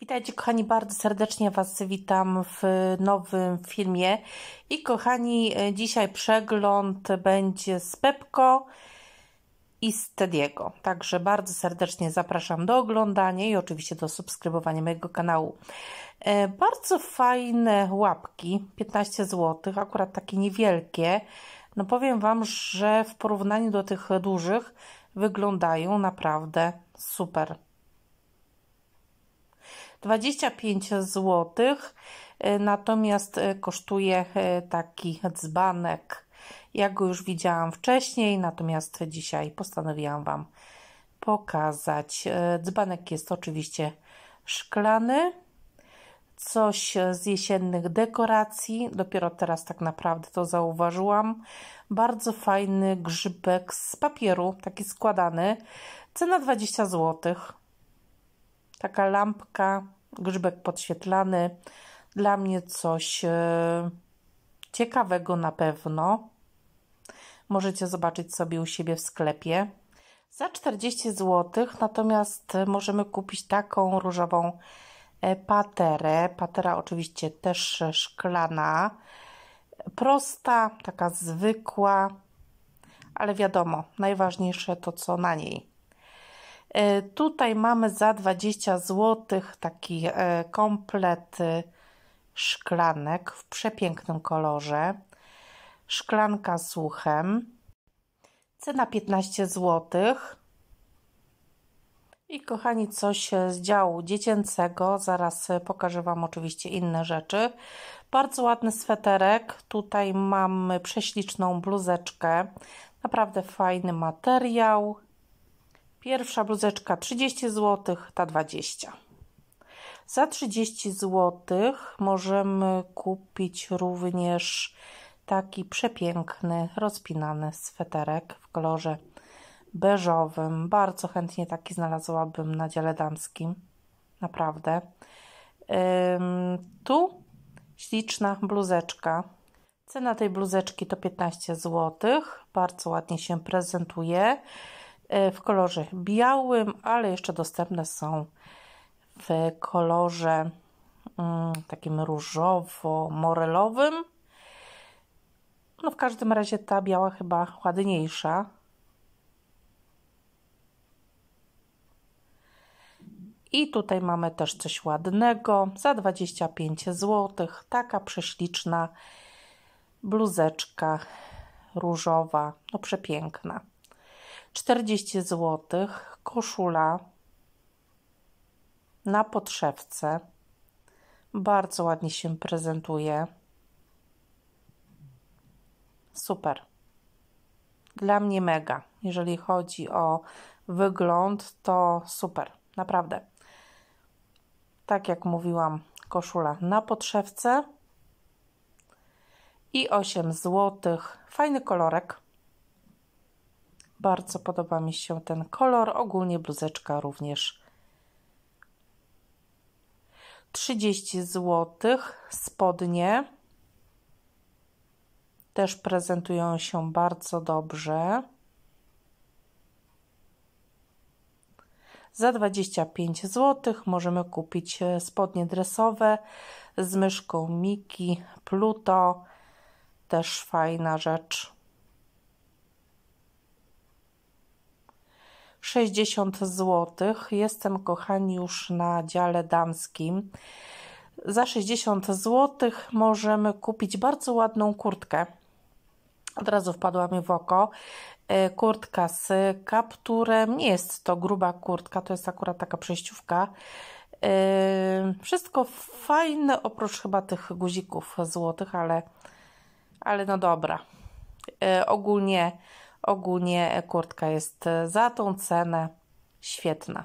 Witajcie kochani, bardzo serdecznie Was witam w nowym filmie i kochani, e, dzisiaj przegląd będzie z Pepko i z Tediego, także bardzo serdecznie zapraszam do oglądania i oczywiście do subskrybowania mojego kanału. E, bardzo fajne łapki, 15 zł, akurat takie niewielkie, no powiem Wam, że w porównaniu do tych dużych wyglądają naprawdę super. 25 zł, e, natomiast e, kosztuje e, taki dzbanek. Ja go już widziałam wcześniej, natomiast dzisiaj postanowiłam Wam pokazać. Dzbanek jest oczywiście szklany, coś z jesiennych dekoracji. Dopiero teraz tak naprawdę to zauważyłam. Bardzo fajny grzybek z papieru, taki składany. Cena 20 zł. Taka lampka Grzybek podświetlany. Dla mnie coś e, ciekawego na pewno. Możecie zobaczyć sobie u siebie w sklepie. Za 40 zł natomiast e, możemy kupić taką różową e, paterę. Patera oczywiście też szklana. Prosta, taka zwykła, ale wiadomo, najważniejsze to co na niej. E, tutaj mamy za 20 zł taki e, komplet e, szklanek w przepięknym kolorze. Szklanka z uchem. Cena 15 zł. I kochani, coś z działu dziecięcego. Zaraz pokażę Wam oczywiście inne rzeczy. Bardzo ładny sweterek. Tutaj mamy prześliczną bluzeczkę. Naprawdę fajny materiał. Pierwsza bluzeczka 30 zł, ta 20. Za 30 zł możemy kupić również taki przepiękny, rozpinany sweterek w kolorze beżowym. Bardzo chętnie taki znalazłabym na dziale damskim. Naprawdę. Tu śliczna bluzeczka. Cena tej bluzeczki to 15 zł. Bardzo ładnie się prezentuje. E, w kolorze białym, ale jeszcze dostępne są w kolorze mm, takim różowo-morelowym. No w każdym razie ta biała chyba ładniejsza. I tutaj mamy też coś ładnego za 25 zł. Taka prześliczna bluzeczka różowa, no przepiękna. 40 zł, koszula na podszewce. Bardzo ładnie się prezentuje. Super. Dla mnie mega. Jeżeli chodzi o wygląd, to super. Naprawdę. Tak jak mówiłam, koszula na podszewce i 8 zł. Fajny kolorek. Bardzo podoba mi się ten kolor. Ogólnie bluzeczka również 30 zł. Spodnie też prezentują się bardzo dobrze. Za 25 zł możemy kupić spodnie dresowe z myszką Miki Pluto. Też fajna rzecz. 60 zł. Jestem, kochani, już na dziale damskim. Za 60 zł możemy kupić bardzo ładną kurtkę. Od razu wpadła mi w oko e, kurtka z kapturem. Nie jest to gruba kurtka, to jest akurat taka przejściówka. E, wszystko fajne, oprócz chyba tych guzików złotych, ale, ale no dobra. E, ogólnie Ogólnie kurtka jest e, za tą cenę świetna.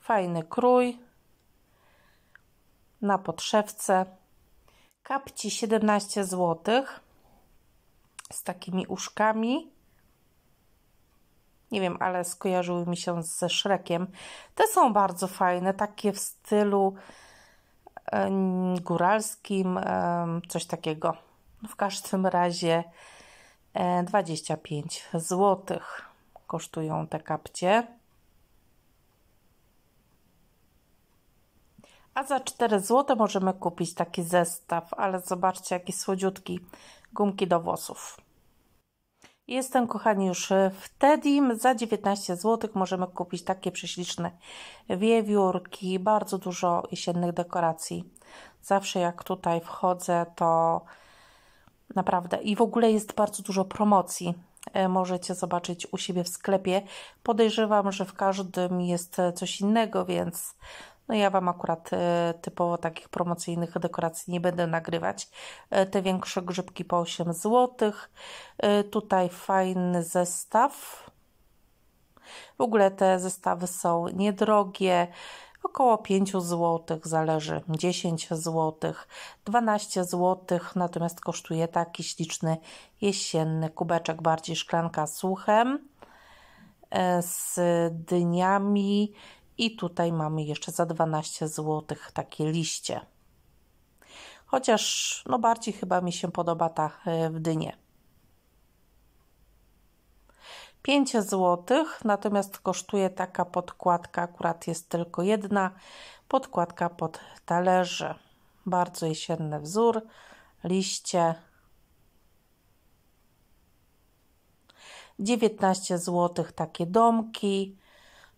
Fajny krój na podszewce. Kapci 17 zł z takimi uszkami. Nie wiem, ale skojarzyły mi się ze szrekiem. Te są bardzo fajne, takie w stylu góralskim, coś takiego. No, w każdym razie 25 e, zł kosztują te kapcie. A za 4 zł możemy kupić taki zestaw, ale zobaczcie jaki słodziutki gumki do włosów. Jestem, kochani, już e, w Tedim. Za 19 zł możemy kupić takie prześliczne wiewiórki, bardzo dużo jesiennych dekoracji. Zawsze jak tutaj wchodzę, to naprawdę. I w ogóle jest bardzo dużo promocji. E, możecie zobaczyć u siebie w sklepie. Podejrzewam, że w każdym jest e, coś innego, więc no ja Wam akurat e, typowo takich promocyjnych dekoracji nie będę nagrywać. E, te większe grzybki po 8 zł. E, tutaj fajny zestaw. W ogóle te zestawy są niedrogie około 5 zł, zależy 10 zł, 12 zł, natomiast kosztuje taki śliczny jesienny kubeczek, bardziej szklanka suchem słuchem, z dyniami i tutaj mamy jeszcze za 12 zł takie liście. Chociaż no bardziej chyba mi się podoba ta e, w dynie. 5 zł, natomiast kosztuje taka podkładka, akurat jest tylko jedna podkładka pod talerze. Bardzo jesienny wzór, liście. 19 zł takie domki,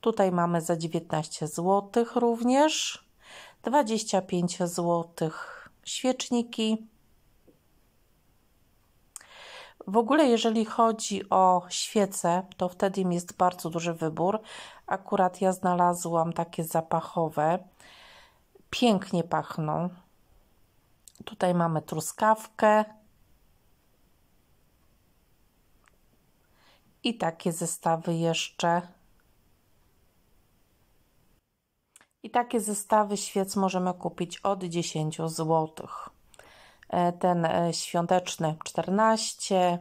Tutaj mamy za 19 zł również. 25 zł świeczniki. W ogóle, jeżeli chodzi o świece, to wtedy jest bardzo duży wybór. Akurat ja znalazłam takie zapachowe. Pięknie pachną. Tutaj mamy truskawkę. I takie zestawy jeszcze. I takie zestawy świec możemy kupić od 10 zł. E, ten e, świąteczny 14,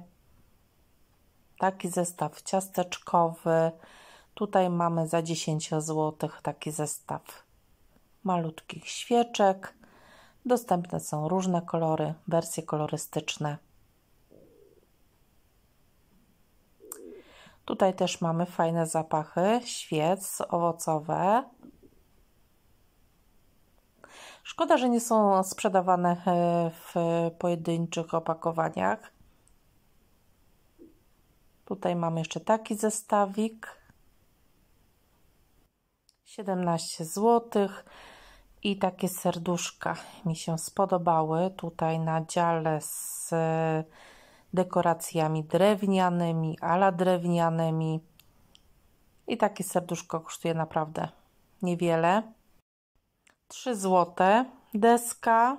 taki zestaw ciasteczkowy. Tutaj mamy za 10 zł taki zestaw malutkich świeczek. Dostępne są różne kolory, wersje kolorystyczne. Tutaj też mamy fajne zapachy świec owocowe. Szkoda, że nie są sprzedawane e, w pojedynczych opakowaniach. Tutaj mam jeszcze taki zestawik. 17 zł i takie serduszka mi się spodobały tutaj na dziale z e, dekoracjami drewnianymi, ala drewnianymi i takie serduszko kosztuje naprawdę niewiele. 3 złote. Deska.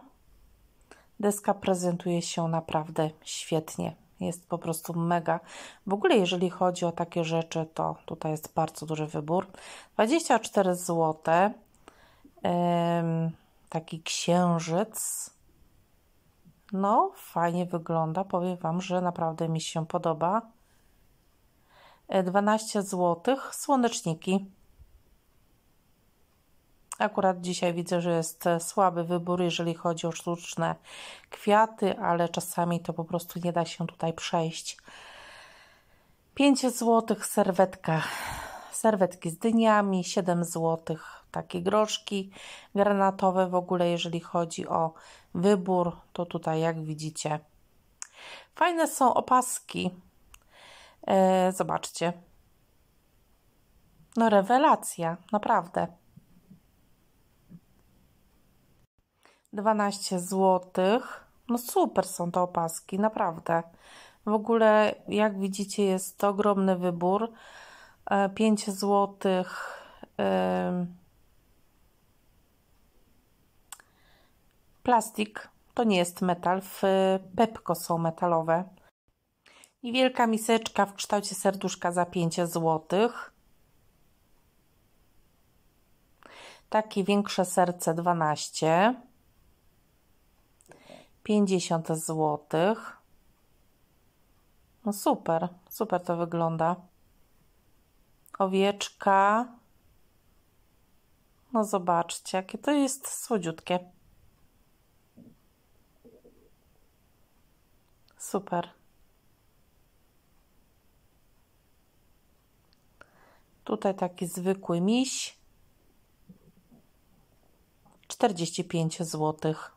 Deska prezentuje się naprawdę świetnie. Jest po prostu mega. W ogóle jeżeli chodzi o takie rzeczy, to tutaj jest bardzo duży wybór. 24 złote. Taki księżyc. No, fajnie wygląda. Powiem Wam, że naprawdę mi się podoba. 12 e, zł. Słoneczniki Akurat dzisiaj widzę, że jest słaby wybór, jeżeli chodzi o sztuczne kwiaty, ale czasami to po prostu nie da się tutaj przejść. 5 zł serwetka, serwetki z dyniami, 7 zł takie groszki granatowe w ogóle, jeżeli chodzi o wybór, to tutaj jak widzicie. Fajne są opaski. Eee, zobaczcie. No rewelacja, naprawdę. 12 zł. No super są te opaski, naprawdę. W ogóle, jak widzicie, jest to ogromny wybór. 5 e, zł. Plastik to nie jest metal, w e, Pepko są metalowe. Niewielka miseczka w kształcie serduszka za 5 zł. Takie większe serce 12 50 zł. No super, super to wygląda. Owieczka. No zobaczcie, jakie to jest słodziutkie. Super. Tutaj taki zwykły miś. 45 złotych.